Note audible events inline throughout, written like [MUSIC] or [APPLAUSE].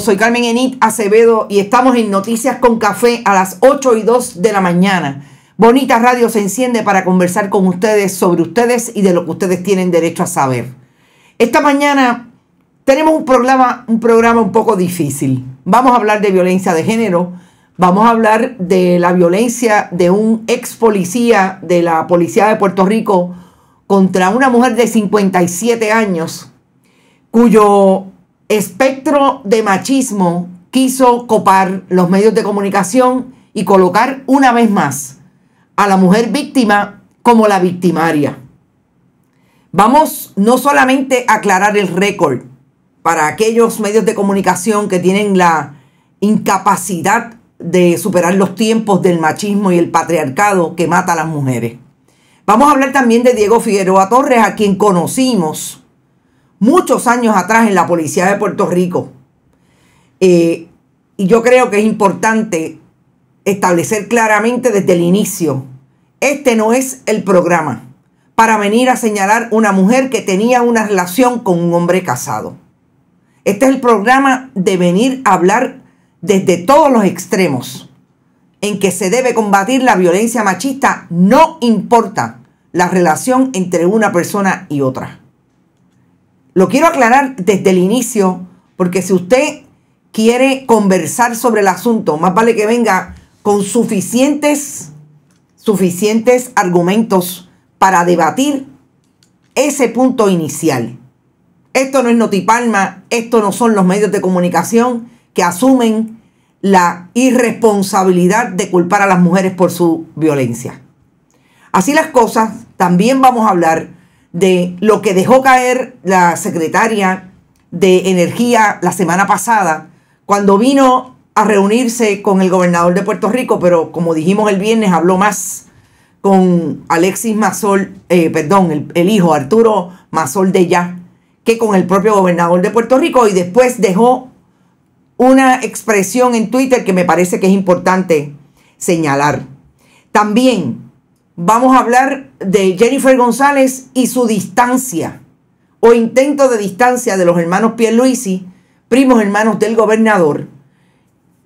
soy Carmen Enit Acevedo y estamos en Noticias con Café a las 8 y 2 de la mañana. Bonita Radio se enciende para conversar con ustedes sobre ustedes y de lo que ustedes tienen derecho a saber. Esta mañana tenemos un programa, un programa un poco difícil. Vamos a hablar de violencia de género, vamos a hablar de la violencia de un ex policía de la Policía de Puerto Rico contra una mujer de 57 años cuyo espectro de machismo quiso copar los medios de comunicación y colocar una vez más a la mujer víctima como la victimaria. Vamos no solamente a aclarar el récord para aquellos medios de comunicación que tienen la incapacidad de superar los tiempos del machismo y el patriarcado que mata a las mujeres. Vamos a hablar también de Diego Figueroa Torres, a quien conocimos muchos años atrás en la Policía de Puerto Rico. Eh, y yo creo que es importante establecer claramente desde el inicio, este no es el programa para venir a señalar una mujer que tenía una relación con un hombre casado. Este es el programa de venir a hablar desde todos los extremos en que se debe combatir la violencia machista, no importa la relación entre una persona y otra. Lo quiero aclarar desde el inicio, porque si usted quiere conversar sobre el asunto, más vale que venga con suficientes, suficientes argumentos para debatir ese punto inicial. Esto no es Notipalma, esto no son los medios de comunicación que asumen la irresponsabilidad de culpar a las mujeres por su violencia. Así las cosas, también vamos a hablar de lo que dejó caer la secretaria de Energía la semana pasada, cuando vino a reunirse con el gobernador de Puerto Rico, pero como dijimos el viernes, habló más con Alexis Mazol, eh, perdón, el, el, hijo Arturo Mazol de Ya, que con el propio gobernador de Puerto Rico, y después dejó una expresión en Twitter que me parece que es importante señalar. También vamos a hablar de Jennifer González y su distancia o intento de distancia de los hermanos Pierluisi, primos hermanos del gobernador,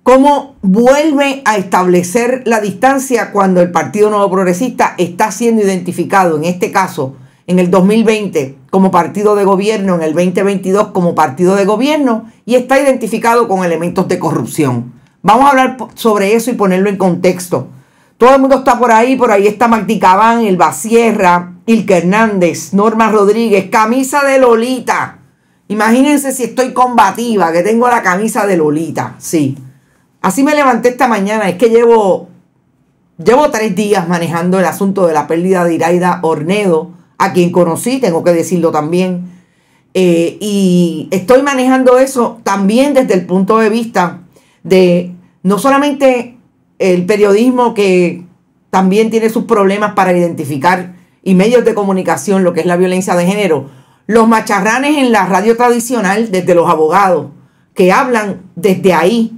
cómo vuelve a establecer la distancia cuando el Partido Nuevo Progresista está siendo identificado, en este caso, en el 2020 como partido de gobierno, en el 2022 como partido de gobierno, y está identificado con elementos de corrupción. Vamos a hablar sobre eso y ponerlo en contexto todo el mundo está por ahí, por ahí está Magdi Cabán, Elba Sierra, Ilke Hernández, Norma Rodríguez, camisa de Lolita. Imagínense si estoy combativa, que tengo la camisa de Lolita, sí. Así me levanté esta mañana, es que llevo, llevo tres días manejando el asunto de la pérdida de Iraida Ornedo, a quien conocí, tengo que decirlo también. Eh, y estoy manejando eso también desde el punto de vista de no solamente el periodismo que también tiene sus problemas para identificar y medios de comunicación lo que es la violencia de género, los macharranes en la radio tradicional desde los abogados que hablan desde ahí,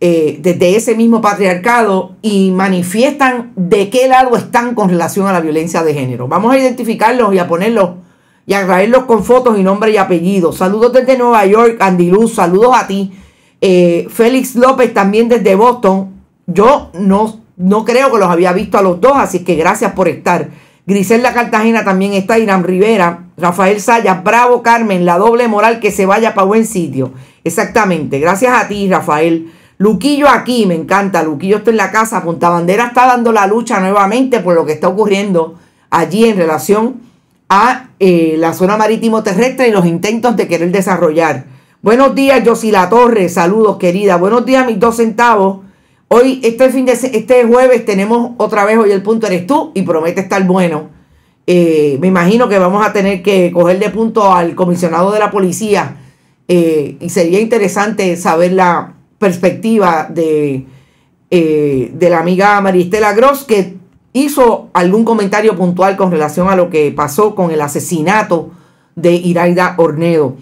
eh, desde ese mismo patriarcado y manifiestan de qué lado están con relación a la violencia de género. Vamos a identificarlos y a ponerlos y a traerlos con fotos y nombre y apellido. Saludos desde Nueva York, Andiluz, saludos a ti. Eh, Félix López también desde Boston, yo no, no creo que los había visto a los dos, así que gracias por estar. Grisel La Cartagena también está, Irán Rivera, Rafael Sayas, bravo Carmen, la doble moral que se vaya para buen sitio. Exactamente, gracias a ti Rafael. Luquillo aquí, me encanta, Luquillo está en la casa, Punta Bandera está dando la lucha nuevamente por lo que está ocurriendo allí en relación a eh, la zona marítimo terrestre y los intentos de querer desarrollar. Buenos días, La Torres, saludos querida, buenos días mis dos centavos. Hoy, este fin de este jueves, tenemos otra vez hoy el punto eres tú y promete estar bueno. Eh, me imagino que vamos a tener que coger de punto al comisionado de la policía. Eh, y sería interesante saber la perspectiva de, eh, de la amiga Maristela Gross, que hizo algún comentario puntual con relación a lo que pasó con el asesinato de Iraida Ornedo.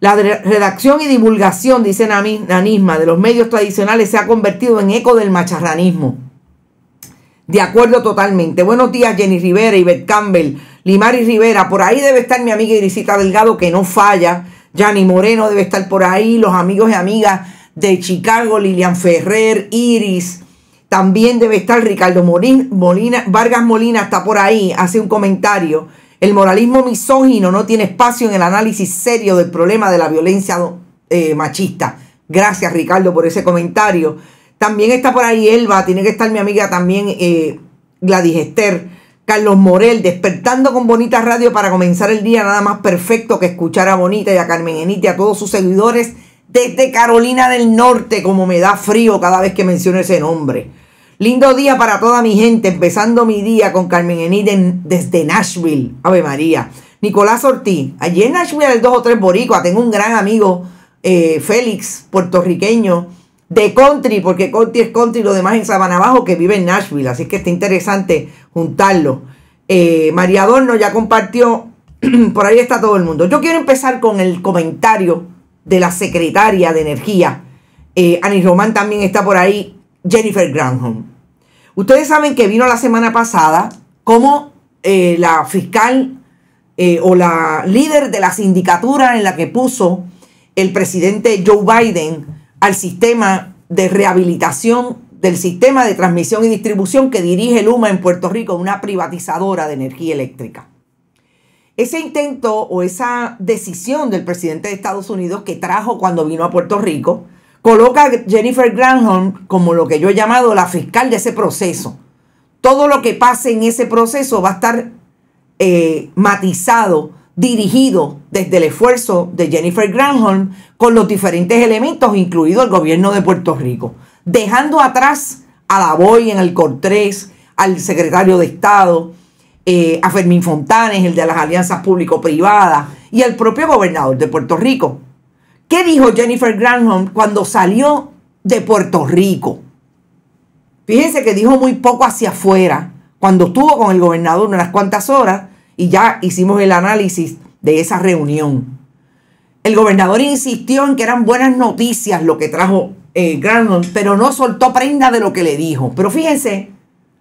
La redacción y divulgación, dice Nanisma, de los medios tradicionales se ha convertido en eco del macharranismo. De acuerdo totalmente. Buenos días, Jenny Rivera, Ibert Campbell, Limari Rivera. Por ahí debe estar mi amiga Irisita Delgado, que no falla. Yanni Moreno debe estar por ahí. Los amigos y amigas de Chicago, Lilian Ferrer, Iris. También debe estar Ricardo Molina, Vargas Molina está por ahí, hace un comentario. El moralismo misógino no tiene espacio en el análisis serio del problema de la violencia eh, machista. Gracias Ricardo por ese comentario. También está por ahí Elba, tiene que estar mi amiga también eh, Gladys Carlos Morel, despertando con Bonita Radio para comenzar el día nada más perfecto que escuchar a Bonita y a Carmen Enite, a todos sus seguidores desde Carolina del Norte, como me da frío cada vez que menciono ese nombre. Lindo día para toda mi gente, empezando mi día con Carmen Eniden desde Nashville. Ave María. Nicolás Ortiz, allí en Nashville hay dos o tres boricuas. Tengo un gran amigo, eh, Félix, puertorriqueño, de country, porque country es country y lo demás en Sabanabajo... que vive en Nashville. Así que está interesante juntarlo. Eh, María Adorno ya compartió, [CLEARS THROAT] por ahí está todo el mundo. Yo quiero empezar con el comentario de la secretaria de Energía. Eh, Ani Román también está por ahí Jennifer Granholm. Ustedes saben que vino la semana pasada como eh, la fiscal eh, o la líder de la sindicatura en la que puso el presidente Joe Biden al sistema de rehabilitación del sistema de transmisión y distribución que dirige Luma en Puerto Rico, una privatizadora de energía eléctrica. Ese intento o esa decisión del presidente de Estados Unidos que trajo cuando vino a Puerto Rico coloca a Jennifer Granholm como lo que yo he llamado la fiscal de ese proceso. Todo lo que pase en ese proceso va a estar eh, matizado, dirigido desde el esfuerzo de Jennifer Granholm con los diferentes elementos, incluido el gobierno de Puerto Rico, dejando atrás a la Boy en el Cortés, al secretario de Estado, eh, a Fermín Fontanes, el de las alianzas público-privadas, y al propio gobernador de Puerto Rico, ¿Qué dijo Jennifer Granholm cuando salió de Puerto Rico? Fíjense que dijo muy poco hacia afuera cuando estuvo con el gobernador unas cuantas horas y ya hicimos el análisis de esa reunión. El gobernador insistió en que eran buenas noticias lo que trajo eh, Granholm, pero no soltó prenda de lo que le dijo. Pero fíjense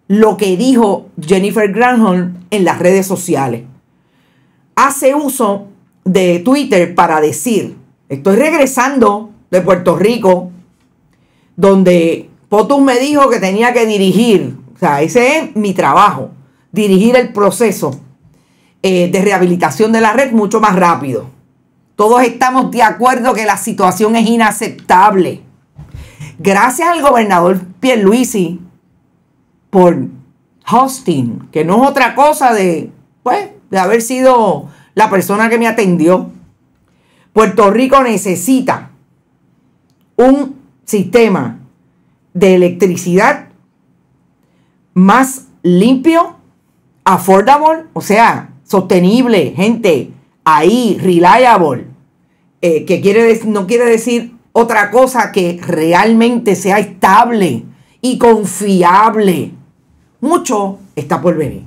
lo que dijo Jennifer Granholm en las redes sociales. Hace uso de Twitter para decir, Estoy regresando de Puerto Rico, donde Potus me dijo que tenía que dirigir, o sea, ese es mi trabajo, dirigir el proceso eh, de rehabilitación de la red mucho más rápido. Todos estamos de acuerdo que la situación es inaceptable. Gracias al gobernador Pierluisi por hosting, que no es otra cosa de, pues, de haber sido la persona que me atendió. Puerto Rico necesita un sistema de electricidad más limpio, affordable, o sea, sostenible, gente, ahí, reliable, eh, que quiere, no quiere decir otra cosa que realmente sea estable y confiable. Mucho está por venir.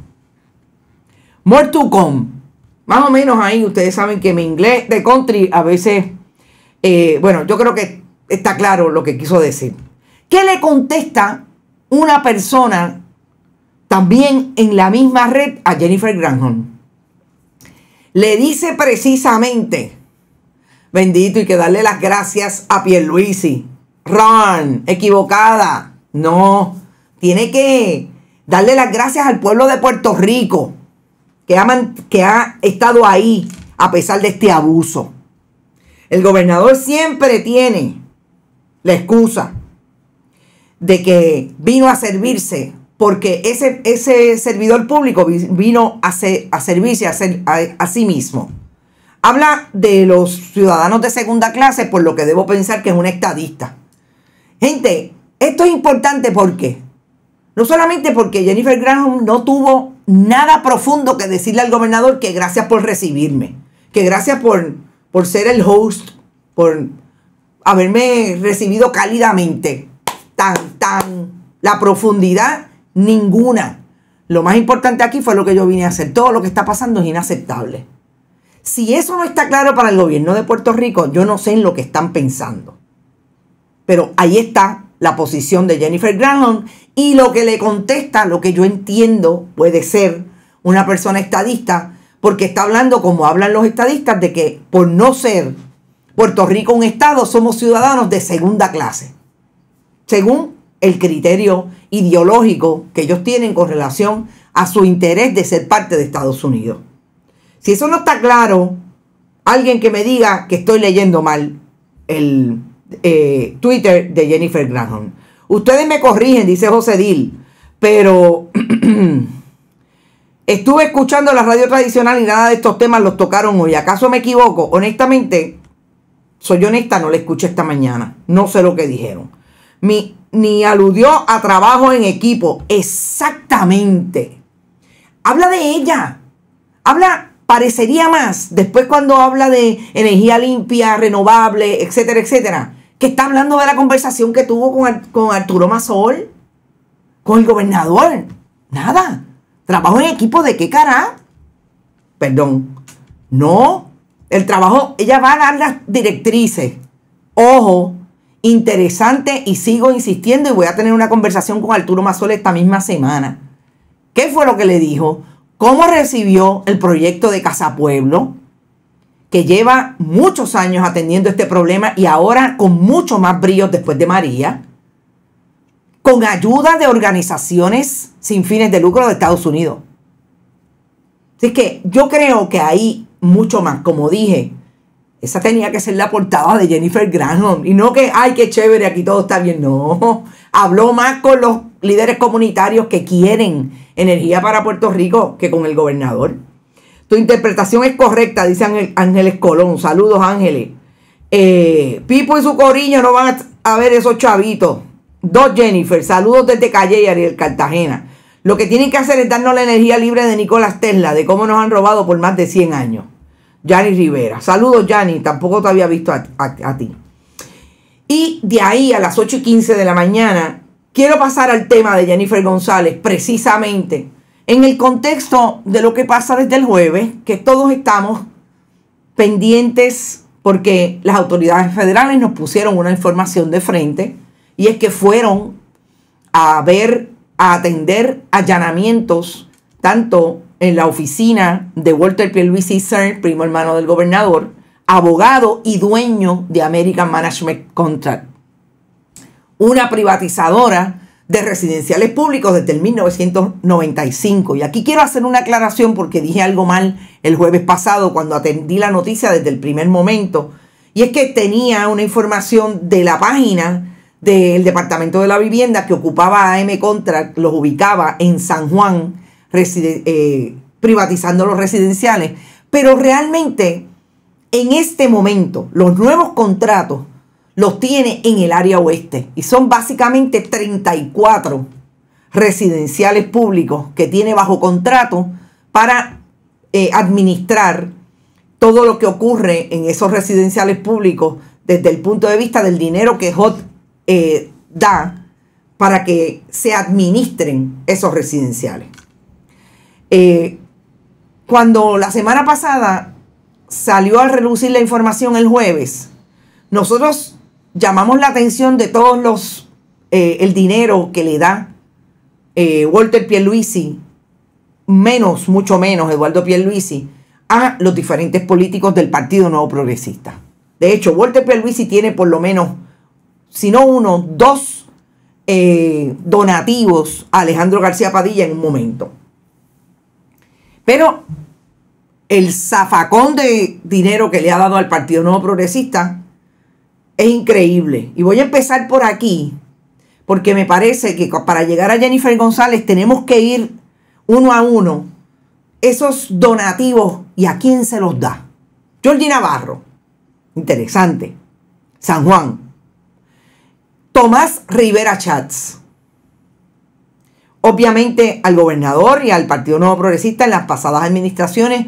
More más o menos ahí, ustedes saben que mi inglés de country a veces, eh, bueno, yo creo que está claro lo que quiso decir. ¿Qué le contesta una persona también en la misma red a Jennifer Granholm? Le dice precisamente, bendito y que darle las gracias a Pierluisi. Ron, equivocada. No, tiene que darle las gracias al pueblo de Puerto Rico que ha, estado ahí a pesar de este abuso. El gobernador siempre tiene la excusa de que vino a servirse, porque ese, servidor público vino a, servirse a, a, sí mismo. Habla de los ciudadanos de segunda clase, por lo que debo pensar que es un estadista. Gente, esto es importante porque, no solamente porque Jennifer Graham no tuvo nada profundo que decirle al gobernador que gracias por recibirme, que gracias por, por ser el host, por haberme recibido cálidamente. Tan, tan. La profundidad, ninguna. Lo más importante aquí fue lo que yo vine a hacer. Todo lo que está pasando es inaceptable. Si eso no está claro para el gobierno de Puerto Rico, yo no sé en lo que están pensando. Pero ahí está la posición de Jennifer Granholm y lo que le contesta, lo que yo entiendo puede ser una persona estadista, porque está hablando como hablan los estadistas de que por no ser Puerto Rico un estado somos ciudadanos de segunda clase, según el criterio ideológico que ellos tienen con relación a su interés de ser parte de Estados Unidos. Si eso no está claro, alguien que me diga que estoy leyendo mal el, eh, Twitter de Jennifer Graham. Ustedes me corrigen, dice José Dil, pero [CLEARS THROAT] estuve escuchando la radio tradicional y nada de estos temas los tocaron hoy. ¿Acaso me equivoco? Honestamente, soy honesta, no la escuché esta mañana. No sé lo que dijeron. ni aludió a trabajo en equipo. Exactamente. Habla de ella. Habla, parecería más, después cuando habla de energía limpia, renovable, etcétera, etcétera ¿Qué está hablando de la conversación que tuvo con, Arturo Masol, con el gobernador. Nada. Trabajo en equipo de qué cara. Perdón. No. El trabajo, ella va a dar las directrices. Ojo, interesante y sigo insistiendo y voy a tener una conversación con Arturo Mazol esta misma semana. ¿Qué fue lo que le dijo? ¿Cómo recibió el proyecto de Casa Pueblo? que lleva muchos años atendiendo este problema y ahora con mucho más brillo después de María, con ayuda de organizaciones sin fines de lucro de Estados Unidos. Así que yo creo que hay mucho más, como dije, esa tenía que ser la portada de Jennifer Granholm. Y no que, ay, qué chévere, aquí todo está bien. No, habló más con los líderes comunitarios que quieren energía para Puerto Rico que con el gobernador. Tu interpretación es correcta, dice Ángeles Colón. Saludos, Ángeles. Eh, Pipo y su coriño no van a, ver esos chavitos. Dos Jennifer, saludos desde Calle y Ariel Cartagena. Lo que tienen que hacer es darnos la energía libre de Nicolás Tesla, de cómo nos han robado por más de 100 años. Yanni Rivera. Saludos, Yanni. Tampoco te había visto a, a, ti. Y de ahí a las 8 y 15 de la mañana, quiero pasar al tema de Jennifer González, precisamente en el contexto de lo que pasa desde el jueves, que todos estamos pendientes porque las autoridades federales nos pusieron una información de frente y es que fueron a ver, a atender allanamientos tanto en la oficina de Walter Pierluisi CERN, primo hermano del gobernador, abogado y dueño de American Management Contract, una privatizadora de residenciales públicos desde el 1995. Y aquí quiero hacer una aclaración porque dije algo mal el jueves pasado cuando atendí la noticia desde el primer momento. Y es que tenía una información de la página del Departamento de la Vivienda que ocupaba AM Contract, los ubicaba en San Juan, eh, privatizando los residenciales. Pero realmente, en este momento, los nuevos contratos los tiene en el área oeste. Y son básicamente 34 residenciales públicos que tiene bajo contrato para eh, administrar todo lo que ocurre en esos residenciales públicos desde el punto de vista del dinero que HOT eh, da para que se administren esos residenciales. Eh, cuando la semana pasada salió a relucir la información el jueves, nosotros llamamos la atención de todos los, eh, el dinero que le da Walter eh, Walter Pierluisi, menos, mucho menos Eduardo Pierluisi, a los diferentes políticos del Partido Nuevo Progresista. De hecho, Walter Pierluisi tiene por lo menos, si no uno, dos eh, donativos a Alejandro García Padilla en un momento. Pero el zafacón de dinero que le ha dado al Partido Nuevo Progresista es increíble. Y voy a empezar por aquí, porque me parece que para llegar a Jennifer González tenemos que ir uno a uno. Esos donativos y a quién se los da. Jordi Navarro, interesante. San Juan. Tomás Rivera Chats. Obviamente al gobernador y al Partido Nuevo Progresista en las pasadas administraciones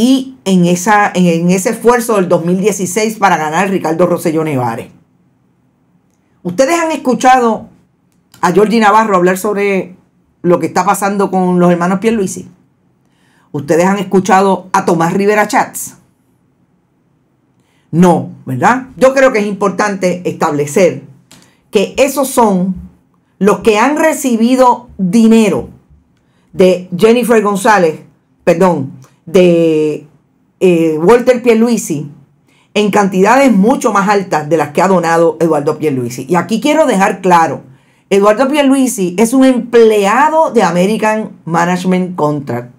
y en, esa, en ese esfuerzo del 2016 para ganar Ricardo Rosselló Nevares. Ustedes han escuchado a Jordi Navarro hablar sobre lo que está pasando con los hermanos Pierluisi. Ustedes han escuchado a Tomás Rivera Chats. No, ¿verdad? Yo creo que es importante establecer que esos son los que han recibido dinero de Jennifer González, perdón, de eh, Walter Pierluisi en cantidades mucho más altas de las que ha donado Eduardo Pierluisi. Y aquí quiero dejar claro, Eduardo Pierluisi es un empleado de American Management Contract.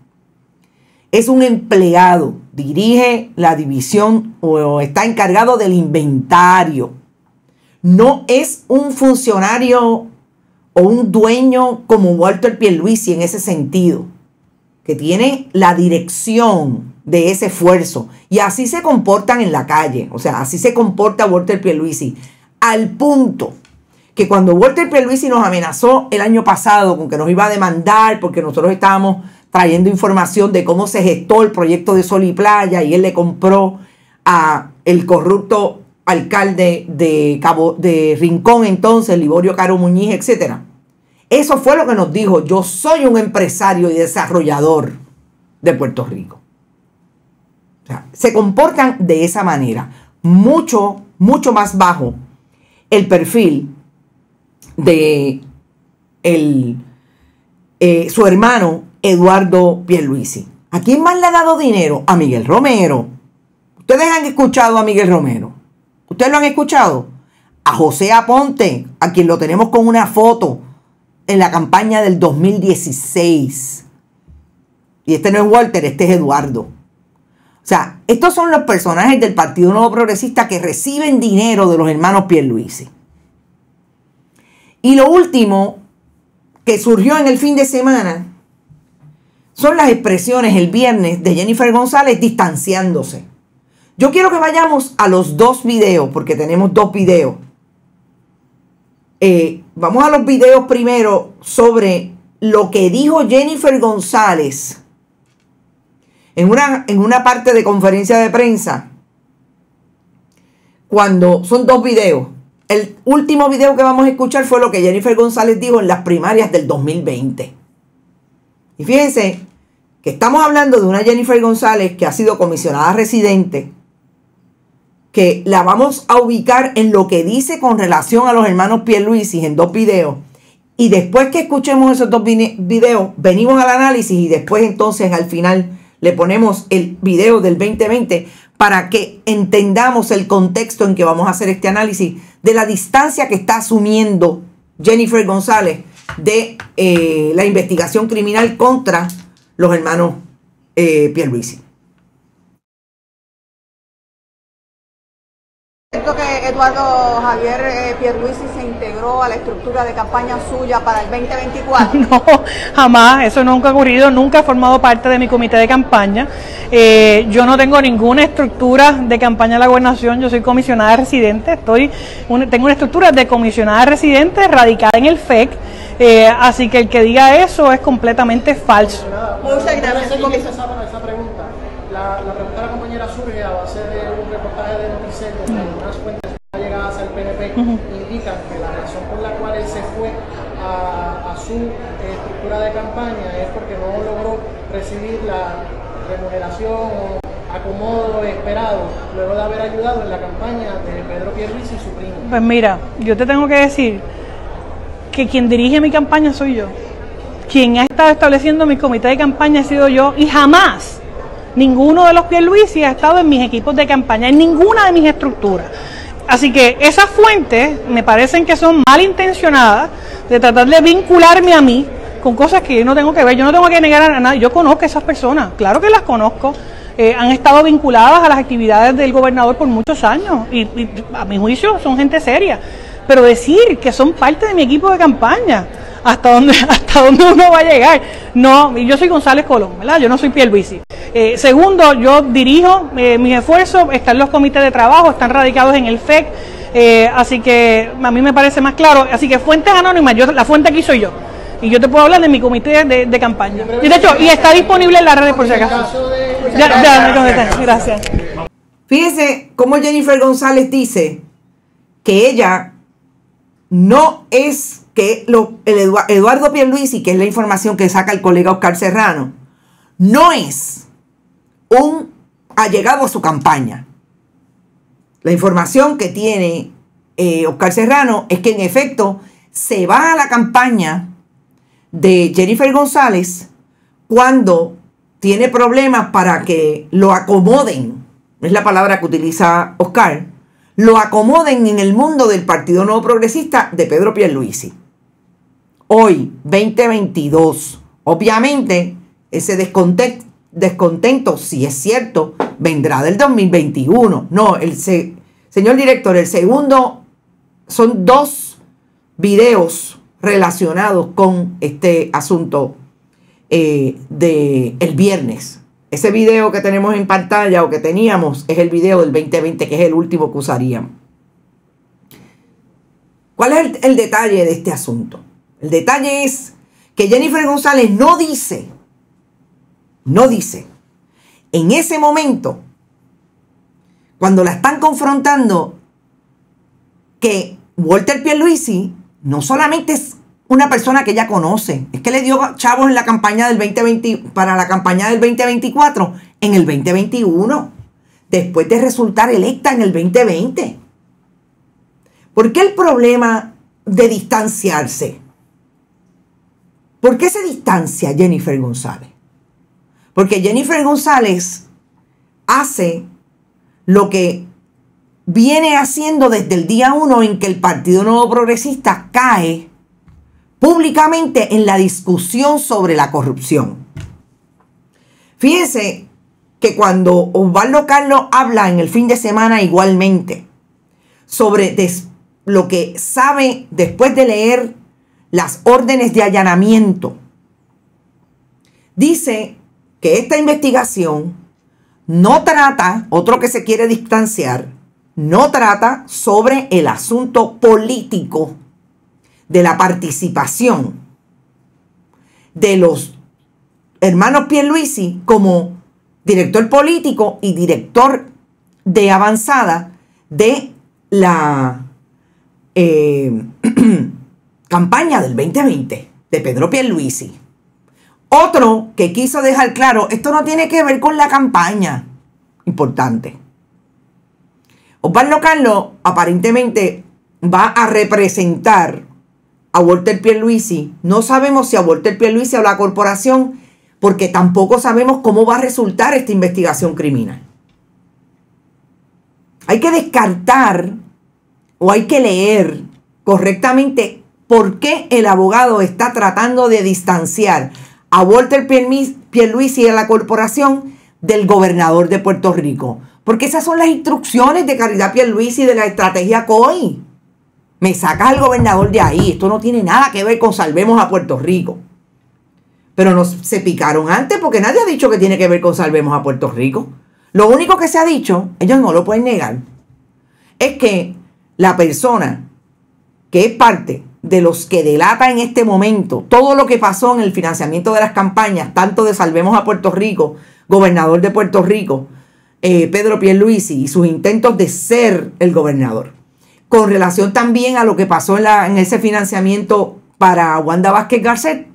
Es un empleado, dirige la división o está encargado del inventario. No es un funcionario o un dueño como Walter Pierluisi en ese sentido. Tiene la dirección de ese esfuerzo. Y así se comportan en la calle. O sea, así se comporta Walter Pierluisi. Al punto que cuando Walter Pierluisi nos amenazó el año pasado con que nos iba a demandar porque nosotros estábamos trayendo información de cómo se gestó el proyecto de Sol y Playa y él le compró a el corrupto alcalde de, Cabo, de Rincón entonces, Liborio Caro Muñiz, etcétera eso fue lo que nos dijo, yo soy un empresario y desarrollador de Puerto Rico. se comportan de esa manera, mucho, mucho más bajo el perfil de el, eh, su hermano Eduardo Pierluisi. ¿A quién más le ha dado dinero? A Miguel Romero. Ustedes han escuchado a Miguel Romero. ¿Ustedes lo han escuchado? A José Aponte, a quien lo tenemos con una foto en la campaña del 2016. Y este no es Walter, este es Eduardo. O sea, estos son los personajes del Partido Nuevo Progresista que reciben dinero de los hermanos Pierluisi. Y lo último que surgió en el fin de semana son las expresiones el viernes de Jennifer González distanciándose. Yo quiero que vayamos a los dos videos, porque tenemos dos videos. Eh, Vamos a los videos primero sobre lo que dijo Jennifer González en una, en una parte de conferencia de prensa. Cuando son dos videos. El último video que vamos a escuchar fue lo que Jennifer González dijo en las primarias del 2020. Y fíjense que estamos hablando de una Jennifer González que ha sido comisionada residente que la vamos a ubicar en lo que dice con relación a los hermanos Pierluisi en dos videos. Y después que escuchemos esos dos videos, venimos al análisis y después entonces al final le ponemos el video del 2020 para que entendamos el contexto en que vamos a hacer este análisis de la distancia que está asumiendo Jennifer González de eh, la investigación criminal contra los hermanos eh, Pierluisi. cierto que Eduardo Javier eh, Pierluisi se integró a la estructura de campaña suya para el 2024. [LAUGHS] No, jamás, eso nunca ha ocurrido, nunca ha formado parte de mi comité de campaña. Eh, yo no tengo ninguna estructura de campaña de la gobernación, yo soy comisionada residente, estoy, tengo una estructura de comisionada residente radicada en el FEC, eh, así que el que diga eso es completamente falso. Muchas indican que la razón por la cual él se fue a, su eh, estructura de campaña es porque no logró recibir la remuneración o acomodo esperado luego de haber ayudado en la campaña de Pedro Pierluisi y su primo. Pues mira, yo te tengo que decir que quien dirige mi campaña soy yo. Quien ha estado estableciendo mi comité de campaña ha sido yo y jamás ninguno de los Pierluisi ha estado en mis equipos de campaña, en ninguna de mis estructuras. Así que esas fuentes me parecen que son malintencionadas de tratar de vincularme a mí con cosas que yo no tengo que ver, yo no tengo que negar a nadie, yo conozco a esas personas, claro que las conozco, eh, han estado vinculadas a las actividades del gobernador por muchos años y a mi juicio son gente seria, pero decir que son parte de mi equipo de campaña, hasta dónde, [LAUGHS] hasta uno va a llegar. No, yo soy González Colón, ¿verdad? Yo no soy Pierluisi. Eh, segundo, yo dirijo eh, mis esfuerzos, están los comités de trabajo, están radicados en el FEC, eh, así que a mí me parece más claro. Así que fuentes anónimas, yo, la fuente aquí soy yo. Y yo te puedo hablar de mi comité de, campaña. Y de hecho, y está disponible en las redes por si acaso. Ya, ya, gracias. Fíjense cómo Jennifer González dice que ella no es que Eduardo, Pierluisi, que es la información que saca el colega Oscar Serrano, no es un allegado a su campaña. La información que tiene eh, Oscar Serrano es que en efecto se va a la campaña de Jennifer González cuando tiene problemas para que lo acomoden, es la palabra que utiliza Oscar, lo acomoden en el mundo del Partido Nuevo Progresista de Pedro Pierluisi hoy, 2022. Obviamente, ese descontento, si es cierto, vendrá del 2021. No, el señor director, el segundo son dos videos relacionados con este asunto del eh, de el viernes. Ese video que tenemos en pantalla o que teníamos es el video del 2020, que es el último que usaríamos. ¿Cuál es el detalle de este asunto? El detalle es que Jennifer González no dice, no dice, en ese momento, cuando la están confrontando, que Walter Pierluisi no solamente es una persona que ya conoce, es que le dio chavos en la campaña del 2020, para la campaña del 2024, en el 2021, después de resultar electa en el 2020. ¿Por qué el problema de distanciarse? ¿Por qué se distancia Jennifer González? Porque Jennifer González hace lo que viene haciendo desde el día uno en que el Partido Nuevo Progresista cae públicamente en la discusión sobre la corrupción. Fíjense que cuando Osvaldo Carlos habla en el fin de semana igualmente sobre lo que sabe después de leer las órdenes de allanamiento. Dice que esta investigación no trata, otro que se quiere distanciar, no trata sobre el asunto político de la participación de los hermanos Pierluisi como director político y director de avanzada de la eh, [CLEARS THROAT] campaña del 2020 de Pedro Pierluisi. Otro que quiso dejar claro, esto no tiene que ver con la campaña. Importante. Osvaldo Carlos aparentemente va a representar a Walter Pierluisi. No sabemos si a Walter Pierluisi o a la corporación, porque tampoco sabemos cómo va a resultar esta investigación criminal. Hay que descartar o hay que leer correctamente por qué el abogado está tratando de distanciar a Walter Pierluisi y a la corporación del gobernador de Puerto Rico. Porque esas son las instrucciones de Caridad Pierluisi y de la estrategia COI. Me sacas al gobernador de ahí. Esto no tiene nada que ver con salvemos a Puerto Rico. Pero nos, se picaron antes porque nadie ha dicho que tiene que ver con salvemos a Puerto Rico. Lo único que se ha dicho, ellos no lo pueden negar, es que la persona que es parte de los que delata en este momento todo lo que pasó en el financiamiento de las campañas, tanto de Salvemos a Puerto Rico, gobernador de Puerto Rico, eh, Pedro Pierluisi, y sus intentos de ser el gobernador. Con relación también a lo que pasó en, en ese financiamiento para Wanda Vázquez Garcet,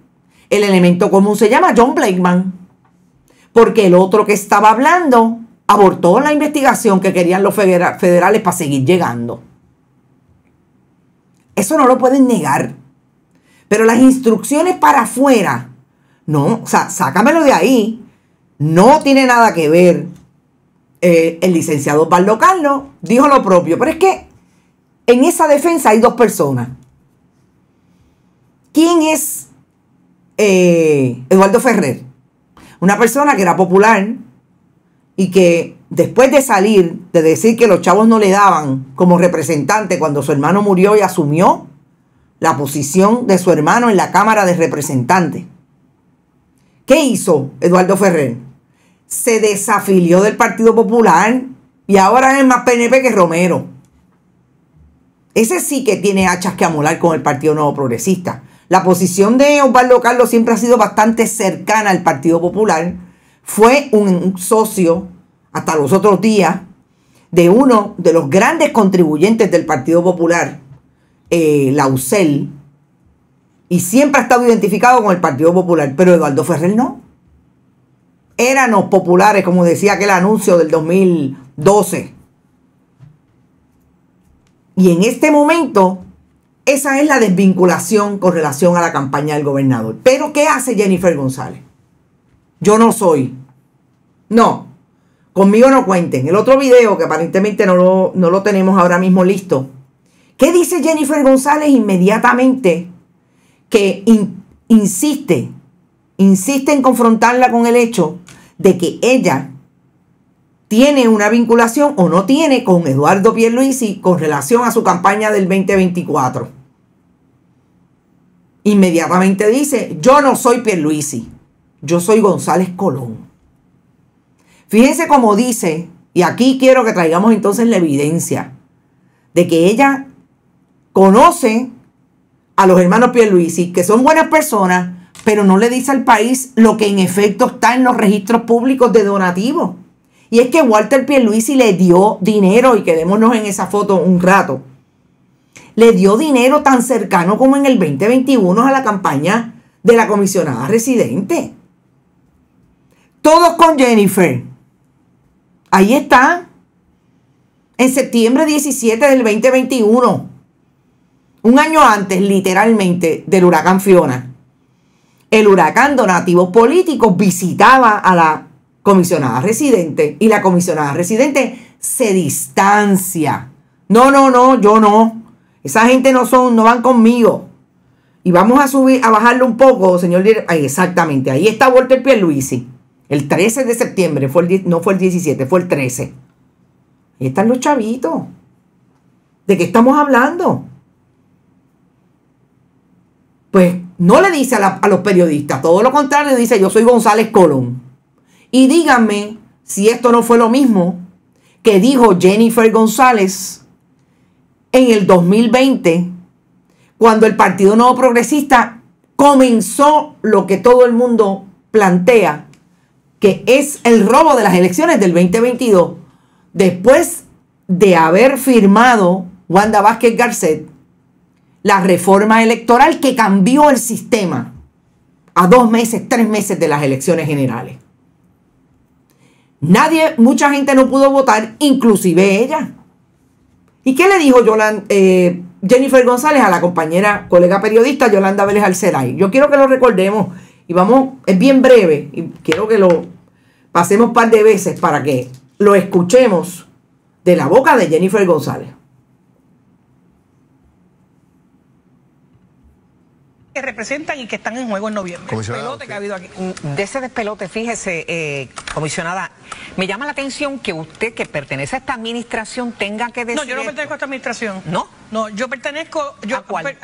el elemento común se llama John Blakeman, porque el otro que estaba hablando abortó la investigación que querían los federales para seguir llegando. Eso no lo pueden negar. Pero las instrucciones para afuera, no, o sea, sácamelo de ahí. No tiene nada que ver. Eh, el licenciado Pablo Carlos dijo lo propio, pero es que en esa defensa hay dos personas. ¿Quién es eh, Eduardo Ferrer? Una persona que era popular, y que después de salir, de decir que los chavos no le daban como representante cuando su hermano murió y asumió la posición de su hermano en la Cámara de Representantes. ¿Qué hizo Eduardo Ferrer? Se desafilió del Partido Popular y ahora es más PNP que Romero. Ese sí que tiene hachas que amolar con el Partido Nuevo Progresista. La posición de Osvaldo Carlos siempre ha sido bastante cercana al Partido Popular fue un socio hasta los otros días de uno de los grandes contribuyentes del Partido Popular, eh, Lausel, y siempre ha estado identificado con el Partido Popular, pero Eduardo Ferrer no. los populares, como decía aquel anuncio del 2012. Y en este momento, esa es la desvinculación con relación a la campaña del gobernador. Pero, ¿qué hace Jennifer González? Yo no soy. No. Conmigo no cuenten. El otro video, que aparentemente no lo, tenemos ahora mismo listo. ¿Qué dice Jennifer González inmediatamente? Que insiste, insiste en confrontarla con el hecho de que ella tiene una vinculación o no tiene con Eduardo Pierluisi con relación a su campaña del 2024. Inmediatamente dice, yo no soy Pierluisi. Yo soy González Colón. Fíjense cómo dice, y aquí quiero que traigamos entonces la evidencia de que ella conoce a los hermanos Pierluisi, que son buenas personas, pero no le dice al país lo que en efecto está en los registros públicos de donativos. Y es que Walter Pierluisi le dio dinero, y quedémonos en esa foto un rato, le dio dinero tan cercano como en el 2021 a la campaña de la comisionada residente. Todos con Jennifer. Ahí está. En septiembre 17 del 2021. Un año antes, literalmente, del huracán Fiona. El huracán Donativo Político visitaba a la comisionada residente y la comisionada residente se distancia. No, no, no, yo no. Esa gente no son, no van conmigo. Y vamos a subir, a bajarlo un poco, señor Exactamente, ahí está Walter Luisi. El 13 de septiembre, fue el, no fue el 17, fue el 13. Ahí están los chavitos. ¿De qué estamos hablando? Pues no le dice a, a los periodistas, todo lo contrario, dice yo soy González Colón. Y díganme si esto no fue lo mismo que dijo Jennifer González en el 2020, cuando el Partido Nuevo Progresista comenzó lo que todo el mundo plantea que es el robo de las elecciones del 2022, después de haber firmado Wanda Vázquez Garcet la reforma electoral que cambió el sistema a dos meses, tres meses de las elecciones generales. Nadie, mucha gente no pudo votar, inclusive ella. ¿Y qué le dijo eh, Jennifer González a la compañera, colega periodista Yolanda Vélez Alceray? Yo quiero que lo recordemos y vamos, es bien breve y quiero que lo pasemos un par de veces para que lo escuchemos de la boca de Jennifer González. que representan y que están en juego en noviembre. Mm, de ese despelote, fíjese, eh, comisionada, me llama la atención que usted, que pertenece a esta administración, tenga que decir. No, yo no pertenezco a esta administración. ¿No? No, yo pertenezco, yo,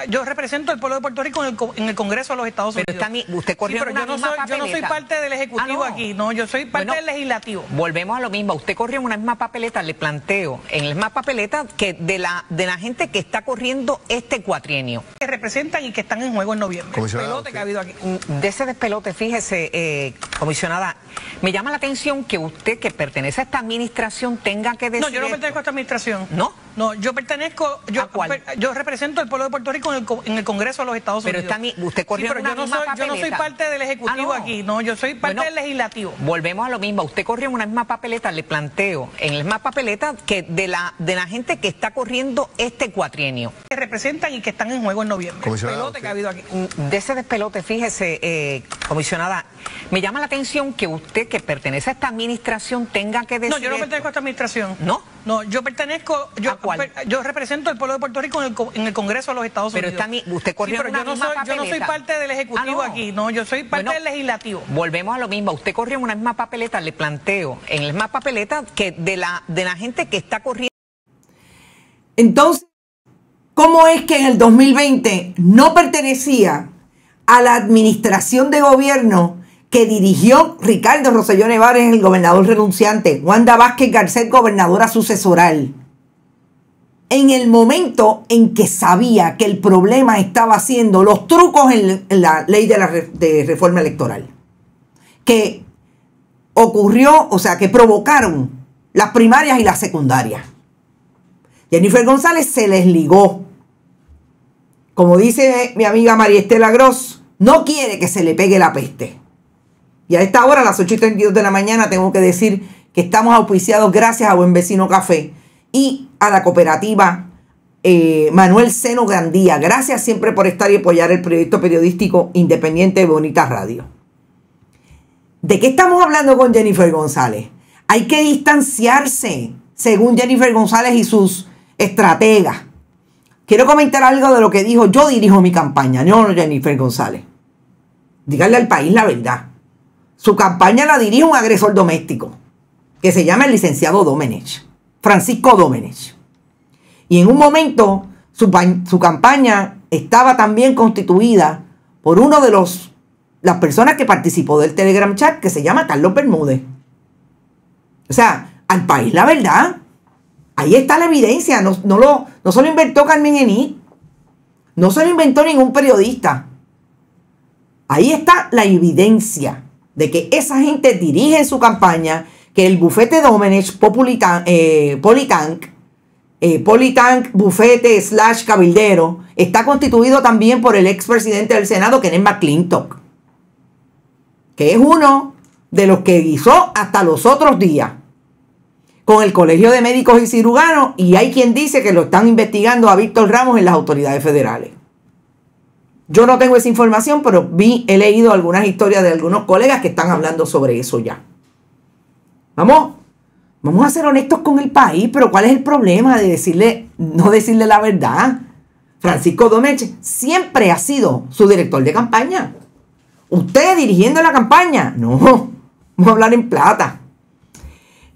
yo represento al pueblo de Puerto Rico en el, Congreso de los Estados Unidos. Pero usted corrió una yo, no soy, yo no soy parte del Ejecutivo ah, aquí, no, yo soy parte del Legislativo. Volvemos a lo mismo, usted corrió en una misma papeleta, le planteo, en la misma papeleta que de la, de la gente que está corriendo este cuatrienio. Que representan y que están en juego en noviembre. Comisionada, que ha habido aquí. De ese despelote, fíjese, eh, comisionada, me llama la atención que usted, que pertenece a esta administración, tenga que decir. No, yo no pertenezco a esta administración. ¿No? No, yo pertenezco. Yo, yo represento al pueblo de Puerto Rico en el, Congreso de los Estados Unidos. Pero usted corrió una misma soy, papeleta. yo no soy parte del Ejecutivo ah, aquí, no, yo soy parte del Legislativo. Volvemos a lo mismo. Usted corrió en una misma papeleta, le planteo, en la misma papeleta que de la, de la gente que está corriendo este cuatrienio. Que representan y que están en juego en noviembre. Pelote que ha habido aquí. De ese despelote, fíjese, eh, comisionada, me llama la atención que usted usted que pertenece a esta administración tenga que decir... No, yo no pertenezco a esta administración. ¿No? No, yo pertenezco... Yo, Yo represento al pueblo de Puerto Rico en el, Congreso de los Estados Unidos. Pero usted corrió una misma soy, papeleta. Yo no soy parte del Ejecutivo ah, aquí, no, yo soy parte del Legislativo. Volvemos a lo mismo, usted corrió en una misma papeleta, le planteo, en la misma papeleta que de la, de la gente que está corriendo. Entonces, ¿cómo es que en el 2020 no pertenecía a la administración de gobierno que dirigió Ricardo Rosselló Nevares, el gobernador renunciante, Wanda Vázquez Garcet, gobernadora sucesoral. En el momento en que sabía que el problema estaba haciendo los trucos en la ley de, de reforma electoral, que ocurrió, o sea, que provocaron las primarias y las secundarias. Jennifer González se les ligó. Como dice mi amiga María Estela Gross, no quiere que se le pegue la peste. Y a esta hora, a las 8 y 32 de la mañana, tengo que decir que estamos auspiciados gracias a Buen Vecino Café y a la cooperativa eh, Manuel Seno Grandía. Gracias siempre por estar y apoyar el proyecto periodístico independiente de Bonita Radio. ¿De qué estamos hablando con Jennifer González? Hay que distanciarse, según Jennifer González y sus estrategas. Quiero comentar algo de lo que dijo, yo dirijo mi campaña, no Jennifer González. Dígale al país la verdad. Su campaña la diría un agresor doméstico que se llama el licenciado Domenech, Francisco Domenech. Y en un momento su, campaña estaba también constituida por uno de los las personas que participó del Telegram chat que se llama Carlos Bermúdez. O sea, al país la verdad. Ahí está la evidencia. No, lo, no se lo inventó Carmen Ení. No se lo inventó ningún periodista. Ahí está la evidencia de que esa gente dirige su campaña, que el bufete Domenech eh, Politank, Politank, eh, Politank bufete slash cabildero, está constituido también por el expresidente del Senado, que es McClintock, que es uno de los que guisó hasta los otros días con el Colegio de Médicos y Cirujanos y hay quien dice que lo están investigando a Víctor Ramos en las autoridades federales. Yo no tengo esa información, pero vi, he leído algunas historias de algunos colegas que están hablando sobre eso ya. Vamos, vamos a ser honestos con el país, pero ¿cuál es el problema de decirle, no decirle la verdad? Francisco Domeche siempre ha sido su director de campaña. ¿Ustedes dirigiendo la campaña. No, vamos a hablar en plata.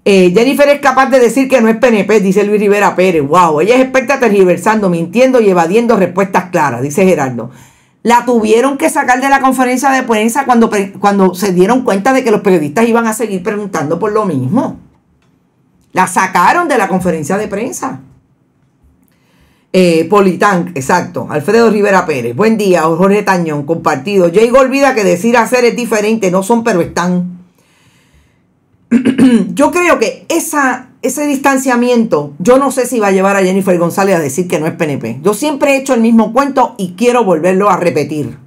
Eh, Jennifer es capaz de decir que no es PNP, dice Luis Rivera Pérez. Wow, ella es experta tergiversando, mintiendo y evadiendo respuestas claras, dice Gerardo. La tuvieron que sacar de la conferencia de prensa cuando, cuando se dieron cuenta de que los periodistas iban a seguir preguntando por lo mismo. La sacaron de la conferencia de prensa. Eh, Politank, exacto. Alfredo Rivera Pérez. Buen día, Jorge Tañón, compartido. Diego olvida que decir hacer es diferente, no son, pero están. [CLEARS THROAT] Yo creo que esa ese distanciamiento, yo no sé si va a llevar a Jennifer González a decir que no es PNP. Yo siempre he hecho el mismo cuento y quiero volverlo a repetir.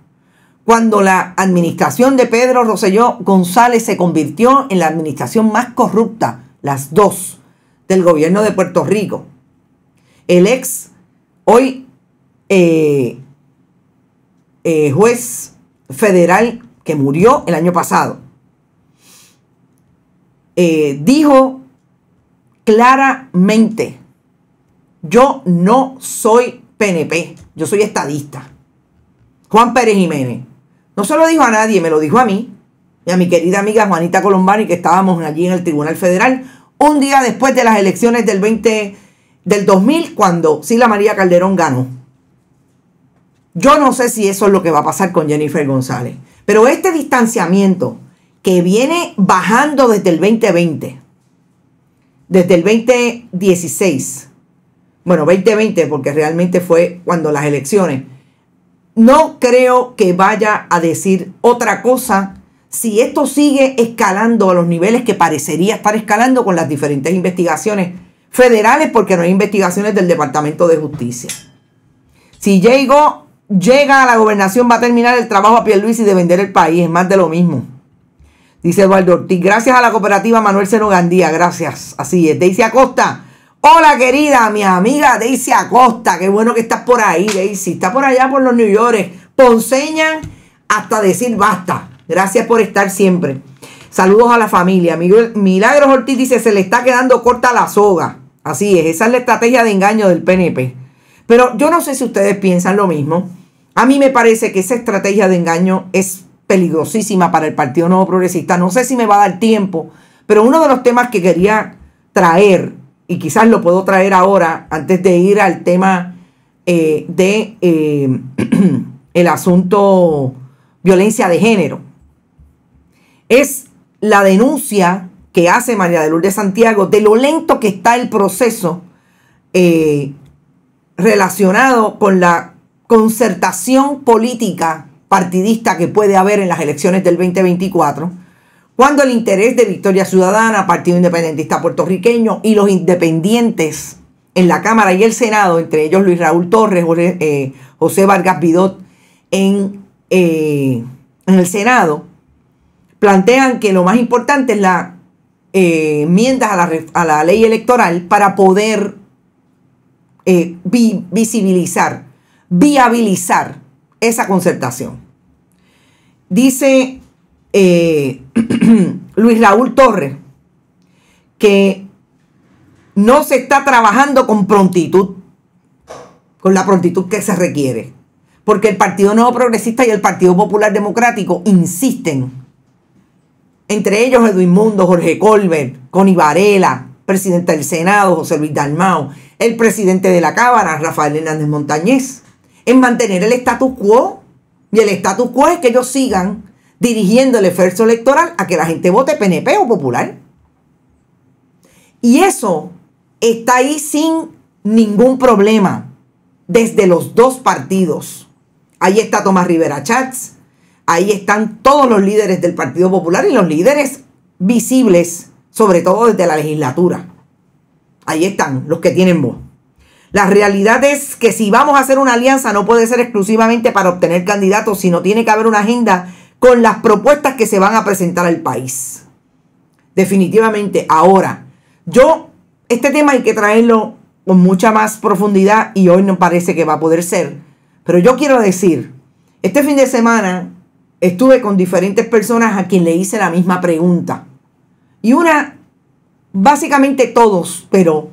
Cuando la administración de Pedro Rosselló González se convirtió en la administración más corrupta, las dos, del gobierno de Puerto Rico, el ex, hoy eh, eh, juez federal que murió el año pasado, eh, dijo claramente, yo no soy PNP, yo soy estadista. Juan Pérez Jiménez. No se lo dijo a nadie, me lo dijo a mí y a mi querida amiga Juanita Colombani, que estábamos allí en el Tribunal Federal, un día después de las elecciones del 20 del 2000, cuando Sila María Calderón ganó. Yo no sé si eso es lo que va a pasar con Jennifer González, pero este distanciamiento que viene bajando desde el 2020, desde el 2016, bueno, 2020, porque realmente fue cuando las elecciones, no creo que vaya a decir otra cosa si esto sigue escalando a los niveles que parecería estar escalando con las diferentes investigaciones federales, porque no hay investigaciones del Departamento de Justicia. Si llegó, llega a la gobernación, va a terminar el trabajo a Pierluisi de vender el país, es más de lo mismo. Dice Eduardo Ortiz, gracias a la cooperativa Manuel Cero Gandía, gracias. Así es, Daisy Acosta. Hola querida, mi amiga Daisy Acosta, qué bueno que estás por ahí, Daisy. Está por allá por los New York. Ponseñan hasta decir basta. Gracias por estar siempre. Saludos a la familia. Milagros Ortiz dice, se le está quedando corta la soga. Así es, esa es la estrategia de engaño del PNP. Pero yo no sé si ustedes piensan lo mismo. A mí me parece que esa estrategia de engaño es peligrosísima para el Partido Nuevo Progresista. No sé si me va a dar tiempo, pero uno de los temas que quería traer, y quizás lo puedo traer ahora, antes de ir al tema del eh, de eh, [CLEARS THROAT] el asunto violencia de género, es la denuncia que hace María de Lourdes Santiago de lo lento que está el proceso eh, relacionado con la concertación política partidista que puede haber en las elecciones del 2024, cuando el interés de Victoria Ciudadana, Partido Independentista Puertorriqueño y los independientes en la Cámara y el Senado, entre ellos Luis Raúl Torres, eh, José, Vargas Vidot en, eh, en, el Senado, plantean que lo más importante es la eh, enmienda a la, ley electoral para poder visibilizar, viabilizar esa concertación. Dice eh, [CLEARS THROAT] Luis Raúl Torres que no se está trabajando con prontitud, con la prontitud que se requiere, porque el Partido Nuevo Progresista y el Partido Popular Democrático insisten, entre ellos Edwin Mundo, Jorge Colbert, Connie Varela, presidente del Senado, José Luis Dalmao, el presidente de la Cámara, Rafael Hernández Montañez, en mantener el status quo. Y el status quo es que ellos sigan dirigiendo el esfuerzo electoral a que la gente vote PNP o popular. Y eso está ahí sin ningún problema desde los dos partidos. Ahí está Tomás Rivera Chats, ahí están todos los líderes del Partido Popular y los líderes visibles, sobre todo desde la legislatura. Ahí están los que tienen voz. La realidad es que si vamos a hacer una alianza no puede ser exclusivamente para obtener candidatos, sino tiene que haber una agenda con las propuestas que se van a presentar al país. Definitivamente, ahora, yo, este tema hay que traerlo con mucha más profundidad y hoy no parece que va a poder ser. Pero yo quiero decir, este fin de semana estuve con diferentes personas a quien le hice la misma pregunta. Y una, básicamente todos, pero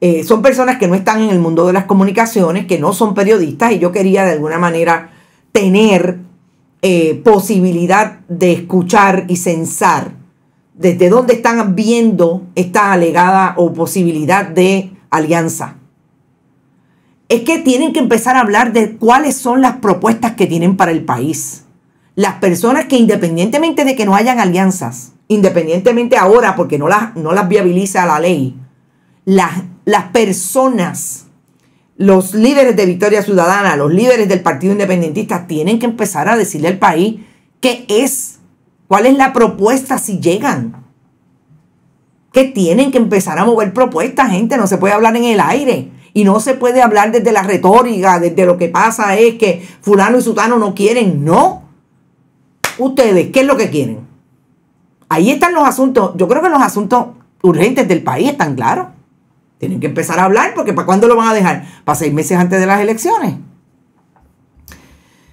eh, son personas que no están en el mundo de las comunicaciones, que no son periodistas y yo quería de alguna manera tener eh, posibilidad de escuchar y censar desde dónde están viendo esta alegada o posibilidad de alianza. Es que tienen que empezar a hablar de cuáles son las propuestas que tienen para el país. Las personas que independientemente de que no hayan alianzas, independientemente ahora porque no las, no las viabiliza la ley, las las personas, los líderes de Victoria Ciudadana, los líderes del Partido Independentista, tienen que empezar a decirle al país qué es, cuál es la propuesta si llegan. Que tienen que empezar a mover propuestas, gente. No se puede hablar en el aire. Y no se puede hablar desde la retórica, desde lo que pasa es que fulano y sutano no quieren. No. Ustedes, ¿qué es lo que quieren? Ahí están los asuntos. Yo creo que los asuntos urgentes del país están claros. Tienen que empezar a hablar porque ¿para cuándo lo van a dejar? ¿Para seis meses antes de las elecciones?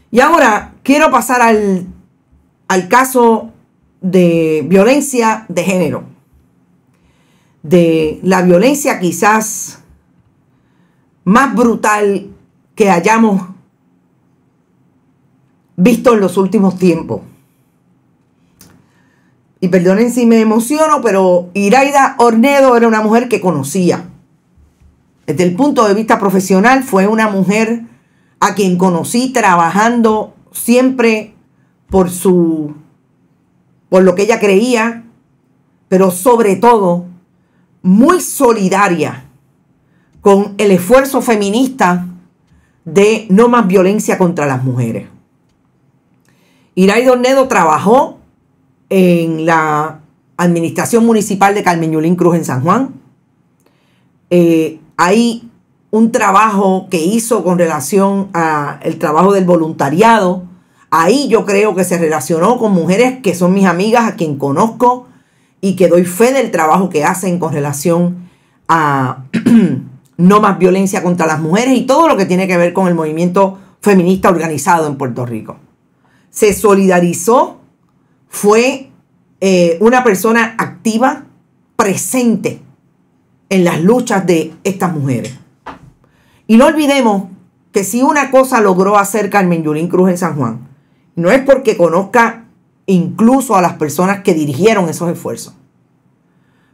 Y ahora quiero pasar al, al caso de violencia de género. De la violencia quizás más brutal que hayamos visto en los últimos tiempos. Y perdonen si me emociono, pero Iraida Ornedo era una mujer que conocía. Desde el punto de vista profesional, fue una mujer a quien conocí trabajando siempre por su por lo que ella creía, pero sobre todo muy solidaria con el esfuerzo feminista de no más violencia contra las mujeres. Iray Dornedo trabajó en la administración municipal de Carmen Cruz en San Juan. Eh, hay un trabajo que hizo con relación al trabajo del voluntariado. Ahí yo creo que se relacionó con mujeres que son mis amigas, a quien conozco y que doy fe del trabajo que hacen con relación a [CLEARS THROAT] no más violencia contra las mujeres y todo lo que tiene que ver con el movimiento feminista organizado en Puerto Rico. Se solidarizó, fue eh, una persona activa, presente en las luchas de estas mujeres. Y no olvidemos que si una cosa logró hacer Carmen Yulín Cruz en San Juan, no es porque conozca incluso a las personas que dirigieron esos esfuerzos.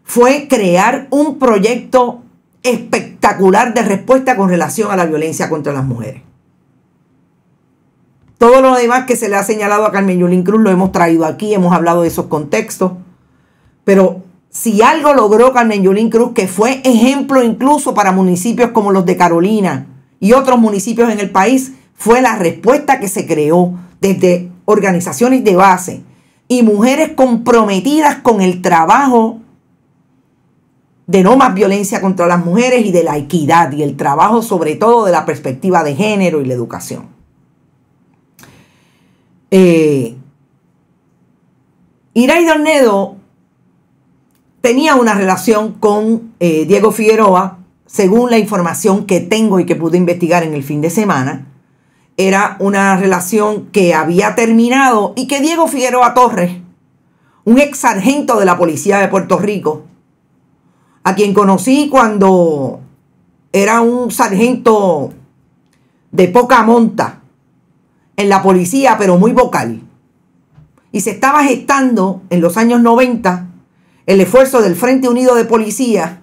Fue crear un proyecto espectacular de respuesta con relación a la violencia contra las mujeres. Todo lo demás que se le ha señalado a Carmen Yulín Cruz lo hemos traído aquí, hemos hablado de esos contextos, pero si algo logró Carmen Yulín Cruz, que fue ejemplo incluso para municipios como los de Carolina y otros municipios en el país, fue la respuesta que se creó desde organizaciones de base y mujeres comprometidas con el trabajo de no más violencia contra las mujeres y de la equidad y el trabajo sobre todo de la perspectiva de género y la educación. Eh, Iraida tenía una relación con eh, Diego Figueroa, según la información que tengo y que pude investigar en el fin de semana, era una relación que había terminado y que Diego Figueroa Torres, un ex sargento de la policía de Puerto Rico, a quien conocí cuando era un sargento de poca monta en la policía, pero muy vocal. Y se estaba gestando en los años 90 el esfuerzo del Frente Unido de Policía,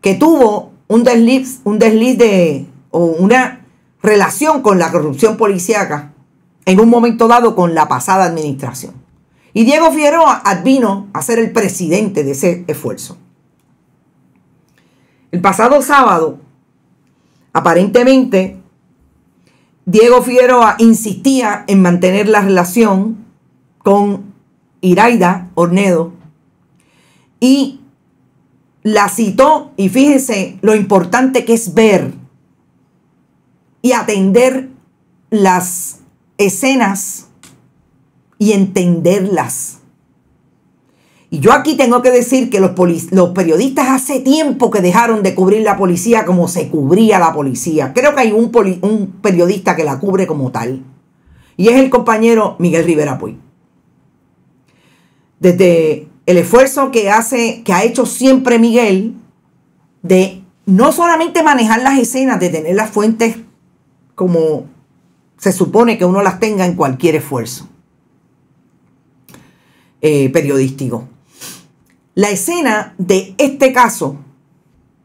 que tuvo un desliz, un de, o una relación con la corrupción policíaca en un momento dado con la pasada administración. Y Diego Figueroa advino a ser el presidente de ese esfuerzo. El pasado sábado, aparentemente, Diego Figueroa insistía en mantener la relación con Iraida Ornedo, y la citó y fíjense lo importante que es ver y atender las escenas y entenderlas. Y yo aquí tengo que decir que los, los, periodistas hace tiempo que dejaron de cubrir la policía como se cubría la policía. Creo que hay un, un periodista que la cubre como tal. Y es el compañero Miguel Rivera Puy. Desde el esfuerzo que hace, que ha hecho siempre Miguel de no solamente manejar las escenas, de tener las fuentes como se supone que uno las tenga en cualquier esfuerzo eh, periodístico. La escena de este caso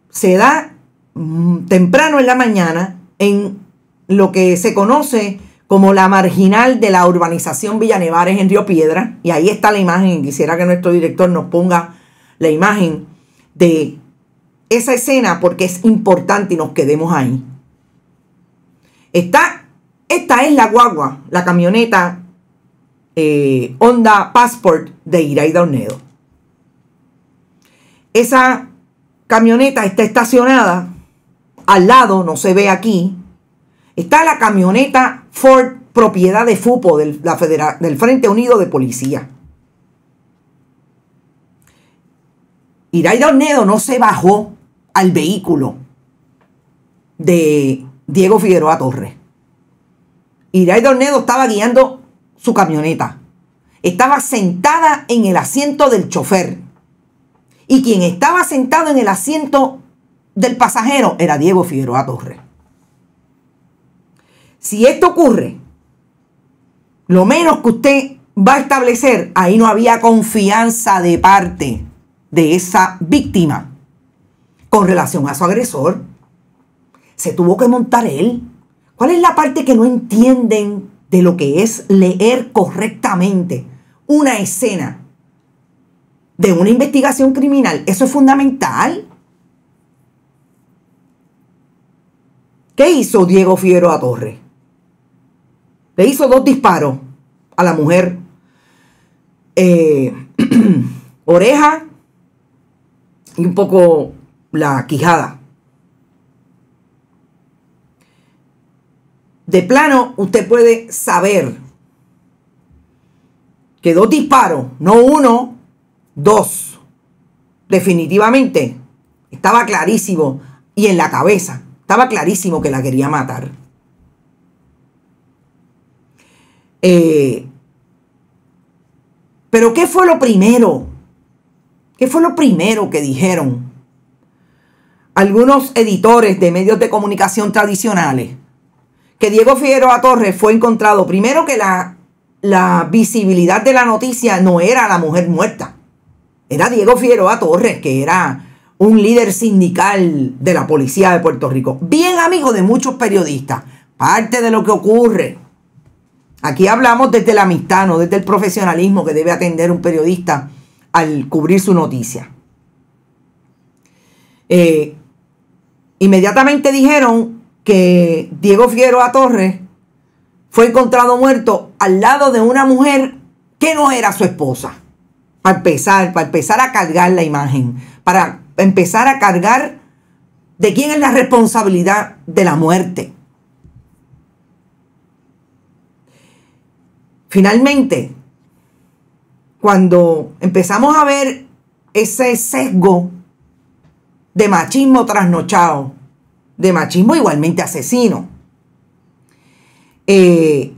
se da mm, temprano en la mañana en lo que se conoce como la marginal de la urbanización Villanevares en Río Piedra. Y ahí está la imagen. Quisiera que nuestro director nos ponga la imagen de esa escena porque es importante y nos quedemos ahí. Está, esta es la guagua, la camioneta eh, Honda Passport de Iraida Ornedo. Esa camioneta está estacionada. Al lado, no se ve aquí, está la camioneta Ford propiedad de FUPO, del, la del Frente Unido de Policía. Iraida Ornedo no se bajó al vehículo de Diego Figueroa Torres. Iraida Ornedo estaba guiando su camioneta. Estaba sentada en el asiento del chofer. Y quien estaba sentado en el asiento del pasajero era Diego Figueroa Torres si esto ocurre, lo menos que usted va a establecer, ahí no había confianza de parte de esa víctima con relación a su agresor. Se tuvo que montar él. ¿Cuál es la parte que no entienden de lo que es leer correctamente una escena de una investigación criminal? Eso es fundamental. ¿Qué hizo Diego a Torres? Le hizo dos disparos a la mujer. Eh, [CLEARS THROAT] oreja y un poco la quijada. De plano, usted puede saber que dos disparos, no uno, dos, definitivamente, estaba clarísimo y en la cabeza, estaba clarísimo que la quería matar. Eh, pero ¿qué fue lo primero? ¿Qué fue lo primero que dijeron algunos editores de medios de comunicación tradicionales? Que Diego a Torres fue encontrado primero que la, la visibilidad de la noticia no era la mujer muerta, era Diego a Torres, que era un líder sindical de la policía de Puerto Rico, bien amigo de muchos periodistas, parte de lo que ocurre Aquí hablamos desde la amistad, no desde el profesionalismo que debe atender un periodista al cubrir su noticia. Eh, inmediatamente dijeron que Diego A. Torres fue encontrado muerto al lado de una mujer que no era su esposa. Para empezar, para empezar a cargar la imagen, para empezar a cargar de quién es la responsabilidad de la muerte. Finalmente, cuando empezamos a ver ese sesgo de machismo trasnochado, de machismo igualmente asesino, eh,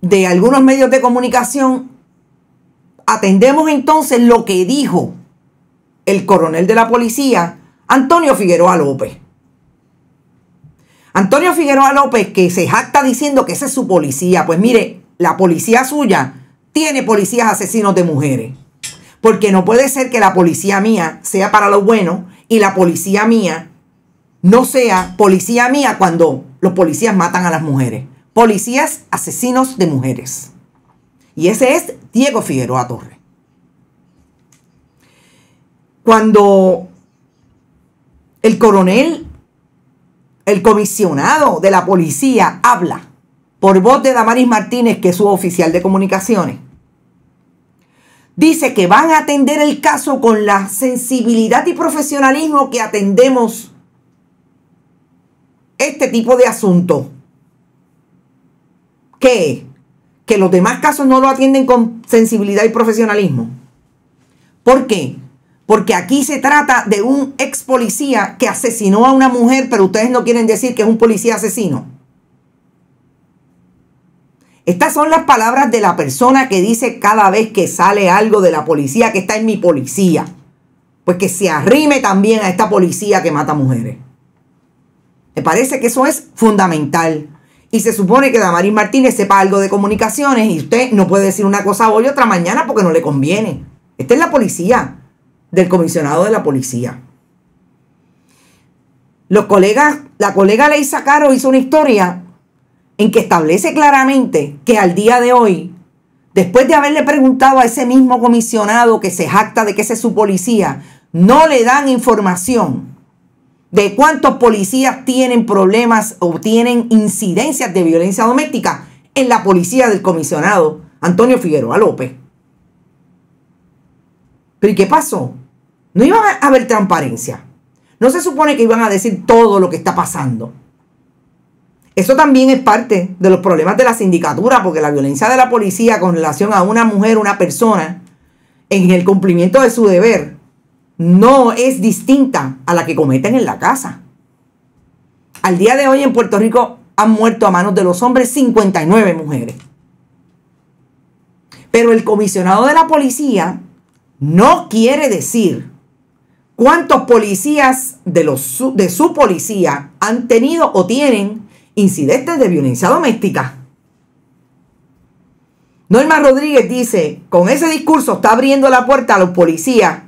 de algunos medios de comunicación, atendemos entonces lo que dijo el coronel de la policía, Antonio Figueroa López. Antonio Figueroa López, que se jacta diciendo que ese es su policía, pues mire, la policía suya tiene policías asesinos de mujeres. Porque no puede ser que la policía mía sea para lo bueno y la policía mía no sea policía mía cuando los policías matan a las mujeres. Policías asesinos de mujeres. Y ese es Diego Figueroa Torres. Cuando el coronel, el comisionado de la policía habla por voz de Damaris Martínez, que es su oficial de comunicaciones, dice que van a atender el caso con la sensibilidad y profesionalismo que atendemos este tipo de asunto. ¿Qué? Que los demás casos no lo atienden con sensibilidad y profesionalismo. ¿Por qué? Porque aquí se trata de un ex policía que asesinó a una mujer, pero ustedes no quieren decir que es un policía asesino. Estas son las palabras de la persona que dice cada vez que sale algo de la policía que está en mi policía. Pues que se arrime también a esta policía que mata mujeres. Me parece que eso es fundamental. Y se supone que Damaris Martínez sepa algo de comunicaciones y usted no puede decir una cosa hoy y otra mañana porque no le conviene. Esta es la policía, del comisionado de la policía. Los colegas, la colega Leisa Caro hizo una historia en que establece claramente que al día de hoy, después de haberle preguntado a ese mismo comisionado que se jacta de que ese es su policía, no le dan información de cuántos policías tienen problemas o tienen incidencias de violencia doméstica en la policía del comisionado Antonio Figueroa López. ¿Pero y qué pasó? No iban a haber transparencia. No se supone que iban a decir todo lo que está pasando. Eso también es parte de los problemas de la sindicatura, porque la violencia de la policía con relación a una mujer, una persona, en el cumplimiento de su deber, no es distinta a la que cometen en la casa. Al día de hoy en Puerto Rico han muerto a manos de los hombres 59 mujeres. Pero el comisionado de la policía no quiere decir cuántos policías de, de su policía han tenido o tienen incidentes de violencia doméstica. Norma Rodríguez dice, con ese discurso está abriendo la puerta a los policías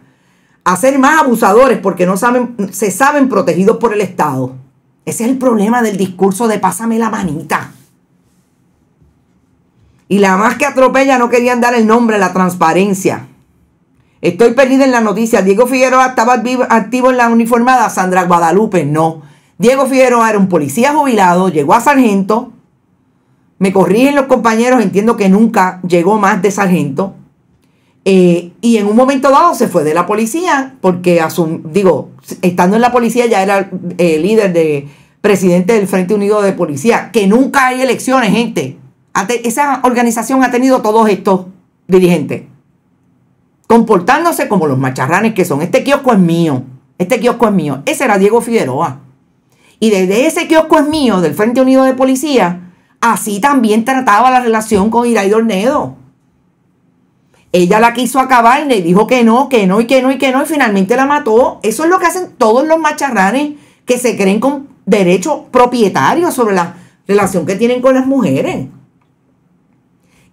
a ser más abusadores porque no saben, se saben protegidos por el Estado. Ese es el problema del discurso de pásame la manita. Y la más que atropella no querían dar el nombre, la transparencia. Estoy perdida en la noticia. Diego Figueroa estaba activo en la uniformada, Sandra Guadalupe no. Diego Figueroa era un policía jubilado, llegó a sargento. Me corrigen los compañeros, entiendo que nunca llegó más de sargento. Eh, y en un momento dado se fue de la policía, porque digo, estando en la policía ya era el eh, líder de presidente del Frente Unido de Policía, que nunca hay elecciones, gente. Esa organización ha tenido todos estos dirigentes, comportándose como los macharranes que son. Este kiosco es mío, este kiosco es mío. Ese era Diego Figueroa. Y desde ese kiosco es mío, del Frente Unido de Policía, así también trataba la relación con Iraí Ornedo. Ella la quiso acabar y le dijo que no, que no y que no y que no y finalmente la mató. Eso es lo que hacen todos los macharranes que se creen con derecho propietario sobre la relación que tienen con las mujeres.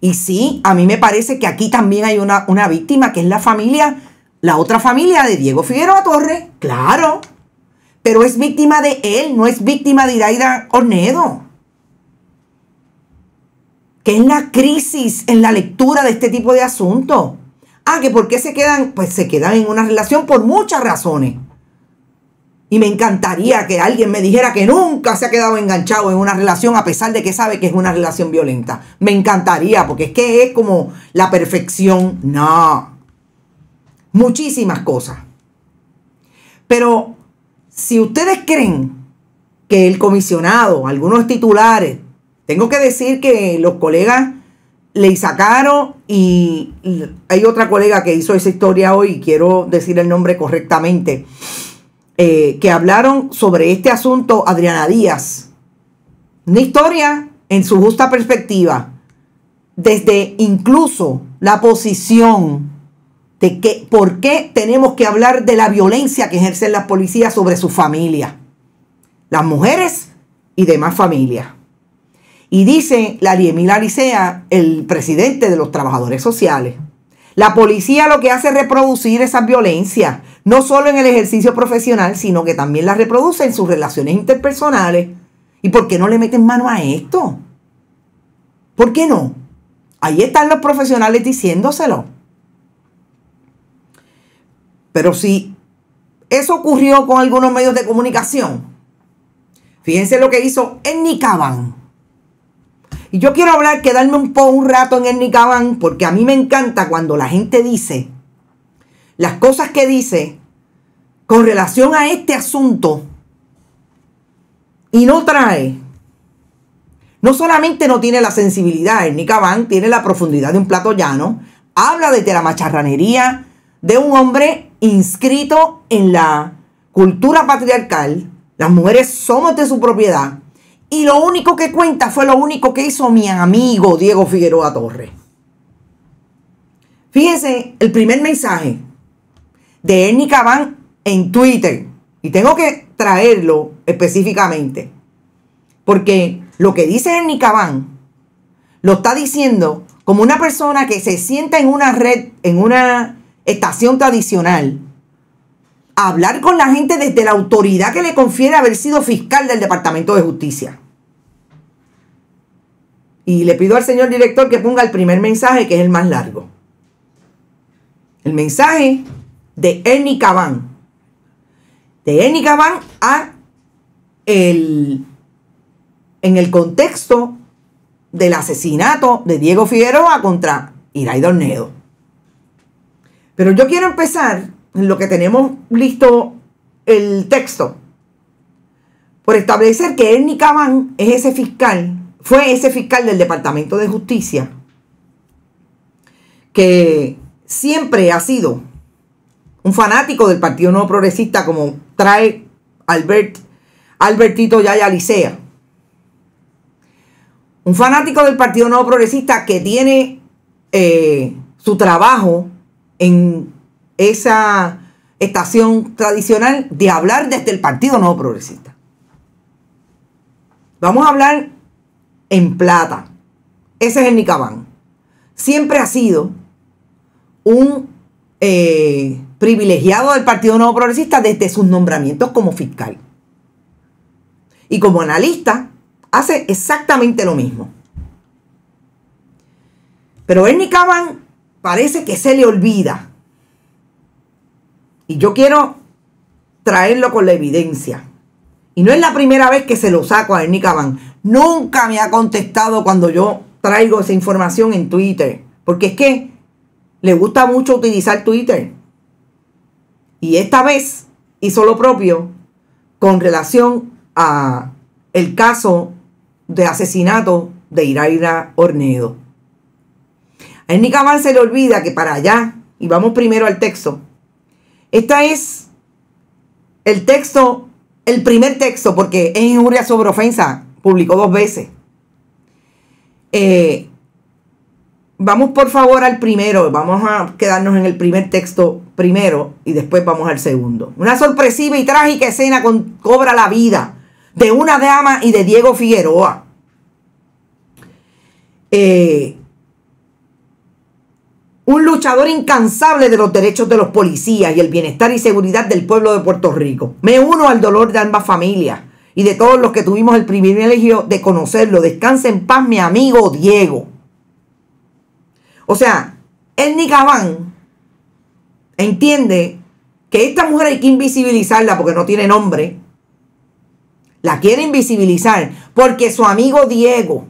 Y sí, a mí me parece que aquí también hay una, una víctima que es la familia, la otra familia de Diego Figueroa Torres. Claro pero es víctima de él, no es víctima de Iraida Ornedo. Que es la crisis en la lectura de este tipo de asuntos. Ah, que por qué se quedan, pues se quedan en una relación por muchas razones. Y me encantaría que alguien me dijera que nunca se ha quedado enganchado en una relación a pesar de que sabe que es una relación violenta. Me encantaría porque es que es como la perfección. No. Muchísimas cosas. Pero si ustedes creen que el comisionado, algunos titulares, tengo que decir que los colegas le sacaron y hay otra colega que hizo esa historia hoy, quiero decir el nombre correctamente, eh, que hablaron sobre este asunto, Adriana Díaz. Una historia en su justa perspectiva, desde incluso la posición de que, por qué tenemos que hablar de la violencia que ejercen las policías sobre su familia, las mujeres y demás familias. Y dice la Liemila Alicea, el presidente de los trabajadores sociales. La policía lo que hace es reproducir esa violencia, no solo en el ejercicio profesional, sino que también la reproduce en sus relaciones interpersonales. ¿Y por qué no le meten mano a esto? ¿Por qué no? Ahí están los profesionales diciéndoselo. Pero si eso ocurrió con algunos medios de comunicación, fíjense lo que hizo Enni Y yo quiero hablar, quedarme un, poco un rato en Enni porque a mí me encanta cuando la gente dice las cosas que dice con relación a este asunto y no trae. No solamente no tiene la sensibilidad, el tiene la profundidad de un plato llano, habla de la macharranería, de un hombre inscrito en la cultura patriarcal. Las mujeres somos de su propiedad. Y lo único que cuenta fue lo único que hizo mi amigo Diego Figueroa Torres. Fíjense el primer mensaje de Ernie Cabán en Twitter. Y tengo que traerlo específicamente. Porque lo que dice Ernie Cabán lo está diciendo como una persona que se sienta en una red, en una estación tradicional, hablar con la gente desde la autoridad que le confiere haber sido fiscal del Departamento de Justicia. Y le pido al señor director que ponga el primer mensaje, que es el más largo. El mensaje de Ernie Cabán. De Ernie Cabán a el, en el contexto del asesinato de Diego Figueroa contra Iray Dornedo. Pero yo quiero empezar en lo que tenemos listo el texto, por establecer que Ernie Cabán es ese fiscal, fue ese fiscal del Departamento de Justicia, que siempre ha sido un fanático del Partido Nuevo Progresista, como trae Albert, Albertito Yaya Licea. Un fanático del Partido Nuevo Progresista que tiene eh, su trabajo en esa estación tradicional de hablar desde el Partido Nuevo Progresista. Vamos a hablar en plata. Ese es el Nicabán. Siempre ha sido un eh, privilegiado del Partido Nuevo Progresista desde sus nombramientos como fiscal. Y como analista, hace exactamente lo mismo. Pero el Nicabán parece que se le olvida. Y yo quiero traerlo con la evidencia. Y no es la primera vez que se lo saco a Ernie Nunca me ha contestado cuando yo traigo esa información en Twitter. Porque es que le gusta mucho utilizar Twitter. Y esta vez hizo lo propio con relación a el caso de asesinato de Iraira Ornedo. A Ernie se le olvida que para allá, y vamos primero al texto. Esta es el texto, el primer texto, porque es injuria sobre ofensa, publicó dos veces. Eh, vamos por favor al primero, vamos a quedarnos en el primer texto primero y después vamos al segundo. Una sorpresiva y trágica escena con, cobra la vida de una dama y de Diego Figueroa. Eh, un luchador incansable de los derechos de los policías y el bienestar y seguridad del pueblo de Puerto Rico. Me uno al dolor de ambas familias y de todos los que tuvimos el privilegio de conocerlo. Descanse en paz mi amigo Diego. O sea, el Nicabán entiende que esta mujer hay que invisibilizarla porque no tiene nombre. La quiere invisibilizar porque su amigo Diego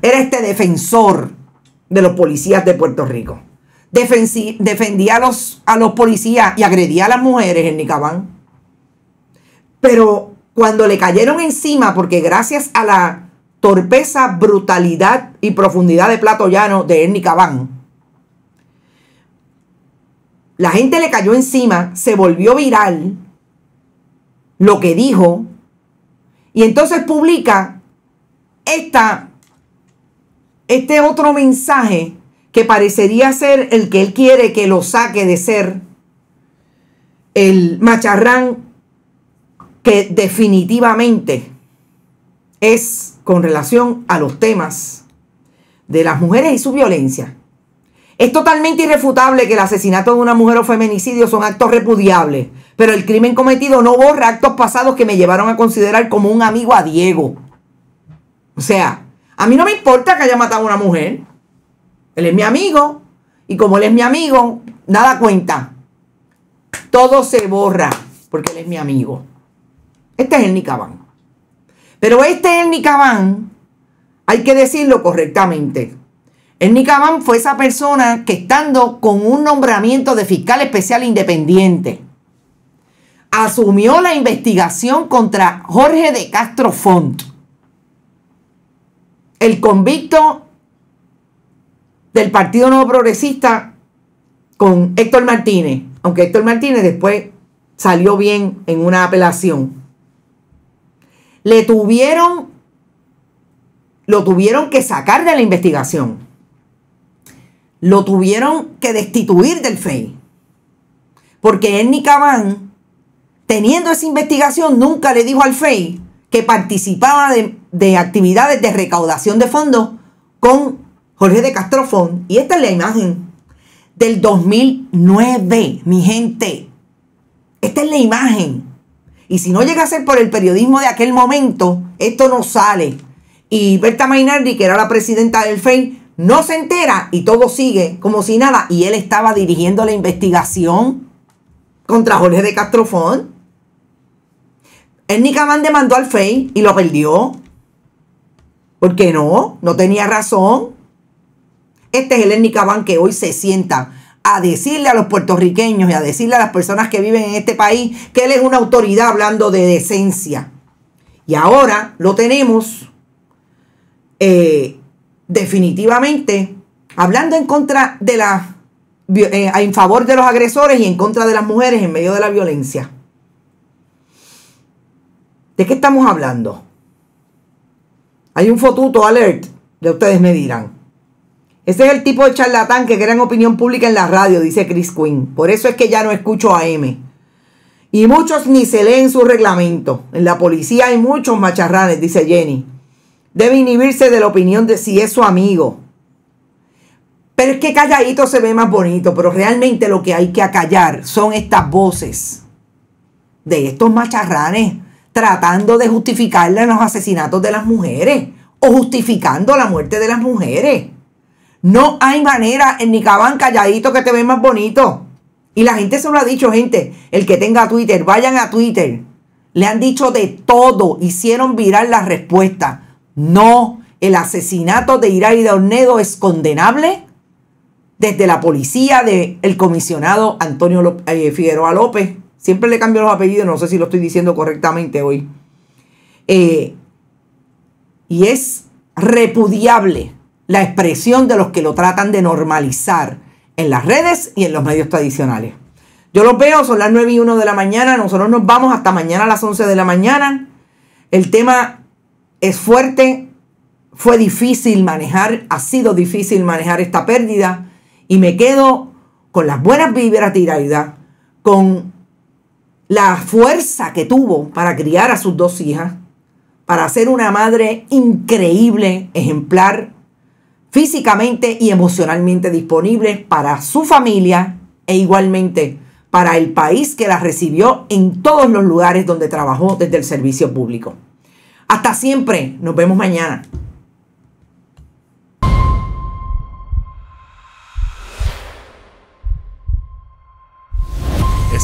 era este defensor de los policías de Puerto Rico. defendía a los, a los policías y agredía a las mujeres en Nicabán. Pero cuando le cayeron encima, porque gracias a la torpeza, brutalidad y profundidad de Plato Llano de Ernie la gente le cayó encima, se volvió viral lo que dijo, y entonces publica esta este otro mensaje que parecería ser el que él quiere que lo saque de ser el macharrán que definitivamente es con relación a los temas de las mujeres y su violencia. Es totalmente irrefutable que el asesinato de una mujer o feminicidio son actos repudiables, pero el crimen cometido no borra actos pasados que me llevaron a considerar como un amigo a Diego. O sea, a mí no me importa que haya matado a una mujer. Él es mi amigo. Y como él es mi amigo, nada cuenta. Todo se borra porque él es mi amigo. Este es el Nicabán. Pero este es el Nicabán, hay que decirlo correctamente. El Nicabán fue esa persona que estando con un nombramiento de fiscal especial independiente, asumió la investigación contra Jorge de Castro Font el convicto del Partido Nuevo Progresista con Héctor Martínez, aunque Héctor Martínez después salió bien en una apelación. Le tuvieron, lo tuvieron que sacar de la investigación. Lo tuvieron que destituir del FEI. Porque Ernie Cabán, teniendo esa investigación, nunca le dijo al FEI que participaba de de actividades de recaudación de fondos con Jorge de Castrofón. Y esta es la imagen del 2009, mi gente. Esta es la imagen. Y si no llega a ser por el periodismo de aquel momento, esto no sale. Y Berta Mainardi, que era la presidenta del FEI, no se entera y todo sigue como si nada. Y él estaba dirigiendo la investigación contra Jorge de Castrofón. Él Nicamán demandó al FEI y lo perdió. Por qué no, no tenía razón. Este es el Ennicaban que hoy se sienta a decirle a los puertorriqueños y a decirle a las personas que viven en este país que él es una autoridad hablando de decencia. Y ahora lo tenemos eh, definitivamente hablando en contra de la, eh, en favor de los agresores y en contra de las mujeres en medio de la violencia. ¿De qué estamos hablando? Hay un fotuto alert, de ustedes me dirán. Ese es el tipo de charlatán que crean opinión pública en la radio, dice Chris Quinn. Por eso es que ya no escucho a M. Y muchos ni se leen su reglamento. En la policía hay muchos macharranes, dice Jenny. Debe inhibirse de la opinión de si es su amigo. Pero es que calladito se ve más bonito, pero realmente lo que hay que acallar son estas voces de estos macharranes tratando de justificarle los asesinatos de las mujeres o justificando la muerte de las mujeres. No hay manera en Nicabán calladito que te ve más bonito. Y la gente se lo ha dicho, gente. El que tenga Twitter, vayan a Twitter. Le han dicho de todo. Hicieron viral la respuesta. No, el asesinato de Iraida de Ornedo es condenable desde la policía del el comisionado Antonio eh, Figueroa López Siempre le cambio los apellidos, no sé si lo estoy diciendo correctamente hoy. Eh, y es repudiable la expresión de los que lo tratan de normalizar en las redes y en los medios tradicionales. Yo lo veo, son las 9 y 1 de la mañana, nosotros nos vamos hasta mañana a las 11 de la mañana. El tema es fuerte, fue difícil manejar, ha sido difícil manejar esta pérdida y me quedo con las buenas vibras, tiradas con la fuerza que tuvo para criar a sus dos hijas, para ser una madre increíble, ejemplar, físicamente y emocionalmente disponible para su familia e igualmente para el país que la recibió en todos los lugares donde trabajó desde el servicio público. Hasta siempre, nos vemos mañana.